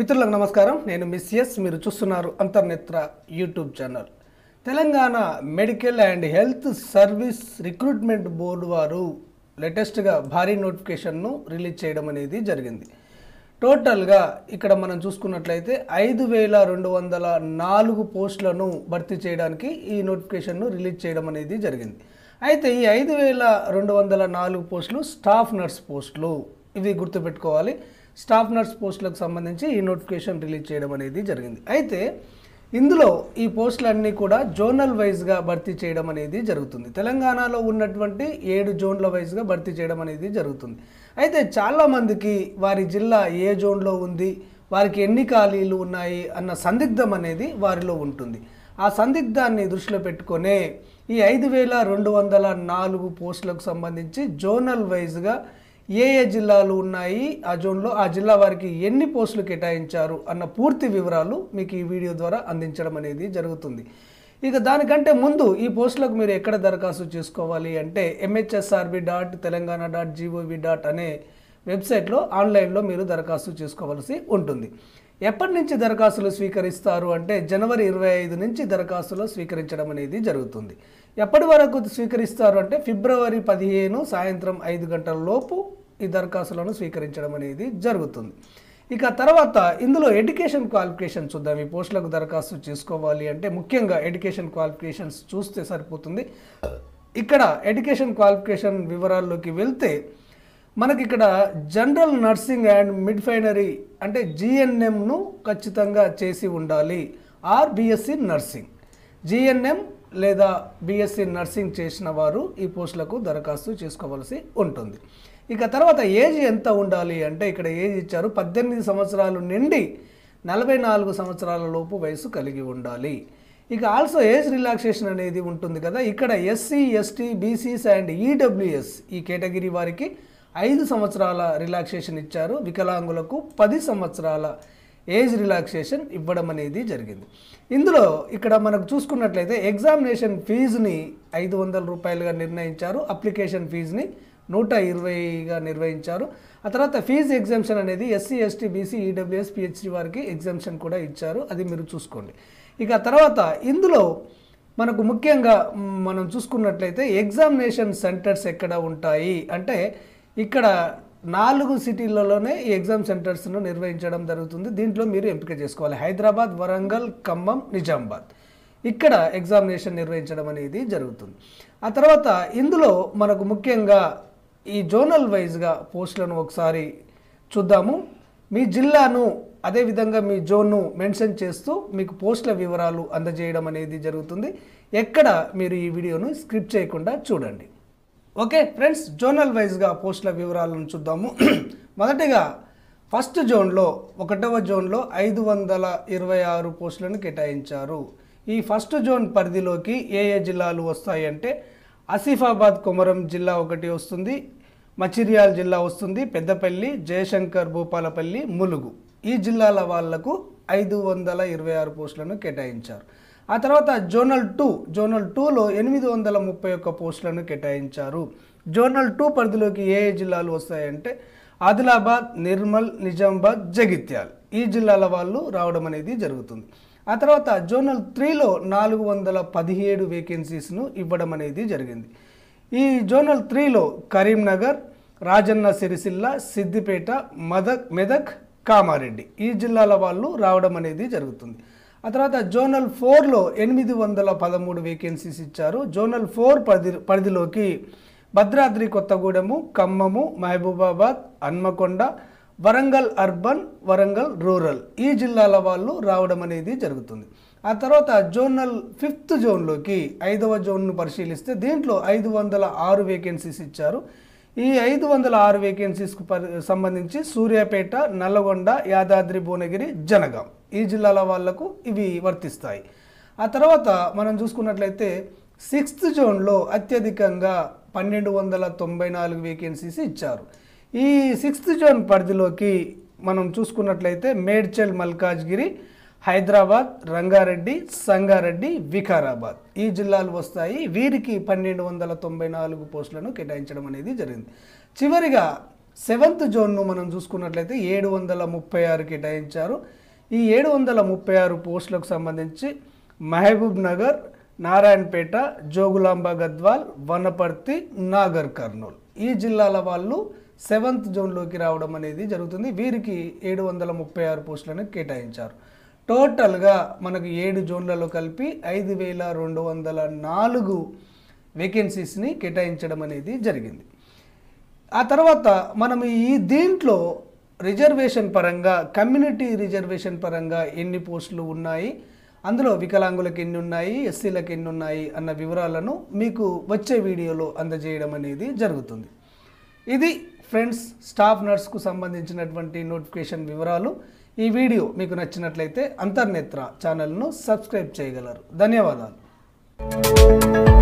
మిత్రులకు నమస్కారం నేను మిస్ ఎస్ మీరు చూస్తున్నారు Antarnetra YouTube channel Telangana medical and health service recruitment board వారు లేటెస్ట్గా భారీ నోటిఫికేషన్ను రిలీజ్ చేయడం అనేది జరిగింది టోటల్గా ఇక్కడ మనం చూసుకున్నట్లయితే ఐదు వేల రెండు వందల నాలుగు పోస్టులను భర్తీ చేయడానికి ఈ నోటిఫికేషన్ను రిలీజ్ చేయడం అనేది జరిగింది అయితే ఈ ఐదు వేల రెండు వందల నాలుగు పోస్టులు స్టాఫ్ నర్స్ పోస్టులు ఇవి గుర్తుపెట్టుకోవాలి స్టాఫ్ నర్స్ పోస్టులకు సంబంధించి ఈ నోటిఫికేషన్ రిలీజ్ చేయడం అనేది జరిగింది అయితే ఇందులో ఈ పోస్టులన్నీ కూడా జోనల్ వైజ్గా భర్తీ చేయడం అనేది జరుగుతుంది తెలంగాణలో ఉన్నటువంటి ఏడు జోన్ల వైజ్గా భర్తీ చేయడం అనేది జరుగుతుంది అయితే చాలామందికి వారి జిల్లా ఏ జోన్లో ఉంది వారికి ఎన్ని ఖాళీలు ఉన్నాయి అన్న సందిగ్ధం అనేది వారిలో ఉంటుంది ఆ సందిగ్ధాన్ని దృష్టిలో పెట్టుకునే ఈ ఐదు వేల రెండు వందల నాలుగు పోస్టులకు సంబంధించి జోనల్ వైజ్గా ఏ ఏ జిల్లాలు ఉన్నాయి ఆ జోన్లో ఆ జిల్లా వారికి ఎన్ని పోస్టులు కేటాయించారు అన్న పూర్తి వివరాలు మీకు ఈ వీడియో ద్వారా అందించడం అనేది జరుగుతుంది ఇక దానికంటే ముందు ఈ పోస్టులకు మీరు ఎక్కడ దరఖాస్తు చేసుకోవాలి అంటే MHSRB dot Telangana dot GOV dot అనే వెబ్సైట్లో ఆన్లైన్లో మీరు దరఖాస్తు చేసుకోవాల్సి ఉంటుంది ఎప్పటి నుంచి దరఖాస్తులు స్వీకరిస్తారు అంటే జనవరి ఇరవై ఐదు నుంచి దరఖాస్తులు స్వీకరించడం అనేది జరుగుతుంది ఎప్పటి వరకు స్వీకరిస్తారు అంటే ఫిబ్రవరి పదిహేను సాయంత్రం ఐదు గంటల లోపు ఈ దరఖాస్తులను స్వీకరించడం అనేది జరుగుతుంది ఇక తర్వాత ఇందులో ఎడ్యుకేషన్ క్వాలిఫికేషన్ చూద్దాం ఈ పోస్టులకు దరఖాస్తు చేసుకోవాలి అంటే ముఖ్యంగా ఎడ్యుకేషన్ క్వాలిఫికేషన్స్ చూస్తే సరిపోతుంది ఇక్కడ ఎడ్యుకేషన్ క్వాలిఫికేషన్ వివరాల్లోకి వెళ్తే మనకి ఇక్కడ జనరల్ నర్సింగ్ అండ్ మిడ్ఫైనరీ అంటే జిఎన్ఎంను ఖచ్చితంగా చేసి ఉండాలి ఆర్ బిఎస్సి నర్సింగ్ జిఎన్ఎం లేదా బిఎస్సి నర్సింగ్ చేసిన వారు ఈ పోస్టులకు దరఖాస్తు చేసుకోవాల్సి ఉంటుంది ఇక తర్వాత ఏజ్ ఎంత ఉండాలి అంటే ఇక్కడ ఏజ్ ఇచ్చారు పద్దెనిమిది సంవత్సరాలు నిండి నలభై నాలుగు సంవత్సరాల లోపు వయసు కలిగి ఉండాలి ఇక ఆల్సో ఏజ్ రిలాక్సేషన్ అనేది ఉంటుంది కదా ఇక్కడ SC ST BCs and EWS ఈ కేటగిరీ వారికి ఐదు సంవత్సరాల రిలాక్సేషన్ ఇచ్చారు వికలాంగులకు పది సంవత్సరాల ఏజ్ రిలాక్సేషన్ ఇవ్వడం అనేది జరిగింది ఇందులో ఇక్కడ మనకు చూసుకున్నట్లయితే ఎగ్జామినేషన్ ఫీజుని ఐదు వందల రూపాయలుగా నిర్ణయించారు అప్లికేషన్ ఫీజుని నూట ఇరవైగా నిర్వహించారు ఆ తర్వాత ఫీజు ఎగ్జామ్షన్ అనేది SC ST BC EWS PhD వారికి ఎగ్జామ్షన్ కూడా ఇచ్చారు అది మీరు చూసుకోండి ఇక తర్వాత ఇందులో మనకు ముఖ్యంగా మనం చూసుకున్నట్లయితే ఎగ్జామినేషన్ సెంటర్స్ ఎక్కడ ఉంటాయి అంటే ఇక్కడ నాలుగు సిటీలలోనే ఈ ఎగ్జామ్ సెంటర్స్ను నిర్వహించడం జరుగుతుంది దీంట్లో మీరు ఎంపిక చేసుకోవాలి హైదరాబాద్ వరంగల్ ఖమ్మం నిజామాబాద్ ఇక్కడ ఎగ్జామినేషన్ నిర్వహించడం అనేది జరుగుతుంది ఆ తర్వాత ఇందులో మనకు ముఖ్యంగా ఈ జోనల్ వైజ్గా పోస్టులను ఒకసారి చూద్దాము మీ జిల్లాను అదేవిధంగా మీ జోన్ను మెన్షన్ చేస్తూ మీకు పోస్టుల వివరాలు అందజేయడం అనేది జరుగుతుంది ఎక్కడ మీరు ఈ వీడియోను స్క్రిప్ట్ చేయకుండా చూడండి ఓకే ఫ్రెండ్స్ జోనల్ వైజ్గా పోస్టుల వివరాలను చూద్దాము మొదటిగా ఫస్ట్ జోన్లో ఒకటవ జోన్లో ఐదు వందల ఇరవై ఆరు పోస్టులను కేటాయించారు ఈ ఫస్ట్ జోన్ పరిధిలోకి ఏ ఏ జిల్లాలు వస్తాయంటే ఆసిఫాబాద్ కొమరం జిల్లా ఒకటి వస్తుంది మచిర్యాల జిల్లా వస్తుంది పెద్దపల్లి జయశంకర్ భూపాలపల్లి ములుగు ఈ జిల్లాల వాళ్లకు ఐదు వందల ఇరవై ఆరు పోస్టులను కేటాయించారు ఆ తర్వాత జోనల్ టూ జోనల్ టూలో ఎనిమిది వందల ముప్పై ఒక్క పోస్టులను కేటాయించారు జోనల్ టూ పరిధిలోకి ఏ ఏ జిల్లాలు వస్తాయంటే ఆదిలాబాద్ నిర్మల్ నిజామాబాద్ జగిత్యాల్ ఈ జిల్లాల వాళ్ళు రావడం అనేది జరుగుతుంది ఆ తర్వాత జోనల్ త్రీలో నాలుగు వందల పదిహేడు వేకెన్సీస్ను ఇవ్వడం అనేది జరిగింది ఈ జోనల్ త్రీలో కరీంనగర్ రాజన్న సిరిసిల్ల సిద్దిపేట మదక్ మెదక్ కామారెడ్డి ఈ జిల్లాల వాళ్ళు రావడం అనేది జరుగుతుంది ఆ తర్వాత జోనల్ ఫోర్లో ఎనిమిది వందల పదమూడు వేకెన్సీస్ ఇచ్చారు జోనల్ ఫోర్ పరిధి పరిధిలోకి భద్రాద్రి కొత్తగూడెము ఖమ్మము మహబూబాబాద్ హన్మకొండ వరంగల్ అర్బన్ వరంగల్ రూరల్ ఈ జిల్లాల వాళ్ళు రావడం అనేది జరుగుతుంది ఆ తర్వాత జోనల్ ఫిఫ్త్ జోన్లోకి ఐదవ జోన్ను పరిశీలిస్తే దీంట్లో ఐదు వందల ఆరు వేకెన్సీస్ ఇచ్చారు ఈ ఐదు వందల ఆరు వేకెన్సీస్కు సంబంధించి సూర్యాపేట నల్లగొండ యాదాద్రి భువనగిరి జనగాం ఈ జిల్లాల వాళ్లకు ఇవి వర్తిస్తాయి ఆ తర్వాత మనం చూసుకున్నట్లయితే సిక్స్త్ జోన్లో అత్యధికంగా పన్నెండు వందల తొంభై నాలుగు వేకెన్సీస్ ఇచ్చారు ఈ సిక్స్త్ జోన్ పరిధిలోకి మనం చూసుకున్నట్లయితే మేడ్చల్ మల్కాజ్గిరి హైదరాబాద్ రంగారెడ్డి సంగారెడ్డి వికారాబాద్ ఈ జిల్లాలు వస్తాయి వీరికి పన్నెండు వందల తొంభై నాలుగు పోస్టులను కేటాయించడం అనేది జరిగింది చివరిగా సెవెంత్ జోన్ను మనం చూసుకున్నట్లయితే ఏడు వందల ముప్పై ఆరు కేటాయించారు ఈ ఏడు వందల ముప్పై ఆరు పోస్టులకు సంబంధించి మహబూబ్ నగర్ నారాయణపేట జోగులాంబ గద్వాల్ వనపర్తి నాగర్ కర్నూలు ఈ జిల్లాల వాళ్ళు సెవెంత్ జోన్లోకి రావడం అనేది జరుగుతుంది వీరికి ఏడు వందల ముప్పై ఆరు పోస్టులను కేటాయించారు టోటల్గా మనకు ఏడు జోన్లలో కలిపి ఐదు వేల రెండు వందల నాలుగు వేకెన్సీస్ని కేటాయించడం అనేది జరిగింది ఆ తర్వాత మనం ఈ దీంట్లో రిజర్వేషన్ పరంగా కమ్యూనిటీ రిజర్వేషన్ పరంగా ఎన్ని పోస్టులు ఉన్నాయి అందులో వికలాంగులకు ఎన్ని ఉన్నాయి ఎస్సీలకు ఎన్ని ఉన్నాయి అన్న వివరాలను మీకు వచ్చే వీడియోలో అందజేయడం అనేది జరుగుతుంది ఇది ఫ్రెండ్స్ స్టాఫ్ నర్స్కు సంబంధించినటువంటి నోటిఫికేషన్ వివరాలు ఈ వీడియో మీకు నచ్చినట్లయితే అంతర్నేత్ర ఛానల్ను సబ్స్క్రైబ్ చేయగలరు ధన్యవాదాలు